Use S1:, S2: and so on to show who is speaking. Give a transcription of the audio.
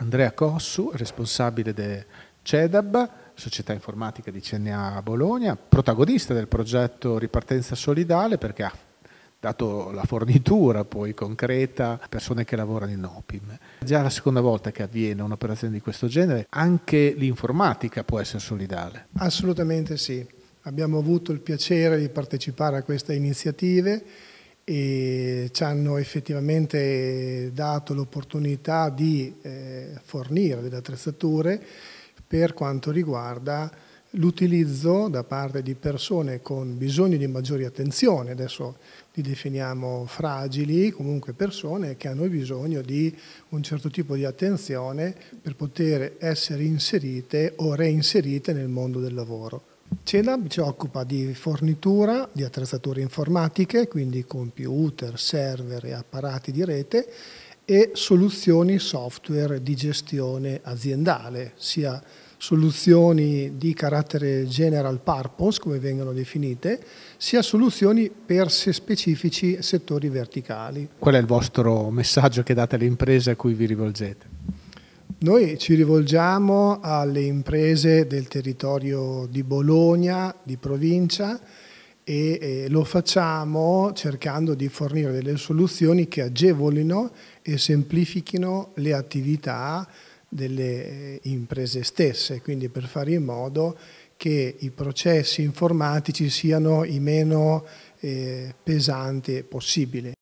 S1: Andrea Cossu, responsabile del CEDAB, società informatica di CNA Bologna, protagonista del progetto Ripartenza Solidale perché ha dato la fornitura poi concreta a persone che lavorano in OPIM. È Già la seconda volta che avviene un'operazione di questo genere, anche l'informatica può essere solidale.
S2: Assolutamente sì. Abbiamo avuto il piacere di partecipare a queste iniziative e ci hanno effettivamente dato l'opportunità di eh, fornire delle attrezzature per quanto riguarda l'utilizzo da parte di persone con bisogno di maggiori attenzione, adesso li definiamo fragili, comunque persone che hanno bisogno di un certo tipo di attenzione per poter essere inserite o reinserite nel mondo del lavoro. CEDAB ci occupa di fornitura di attrezzature informatiche, quindi computer, server e apparati di rete e soluzioni software di gestione aziendale, sia soluzioni di carattere general purpose, come vengono definite, sia soluzioni per specifici settori verticali.
S1: Qual è il vostro messaggio che date alle imprese a cui vi rivolgete?
S2: Noi ci rivolgiamo alle imprese del territorio di Bologna, di provincia, e eh, lo facciamo cercando di fornire delle soluzioni che agevolino e semplifichino le attività delle eh, imprese stesse, quindi per fare in modo che i processi informatici siano i meno eh, pesanti possibile.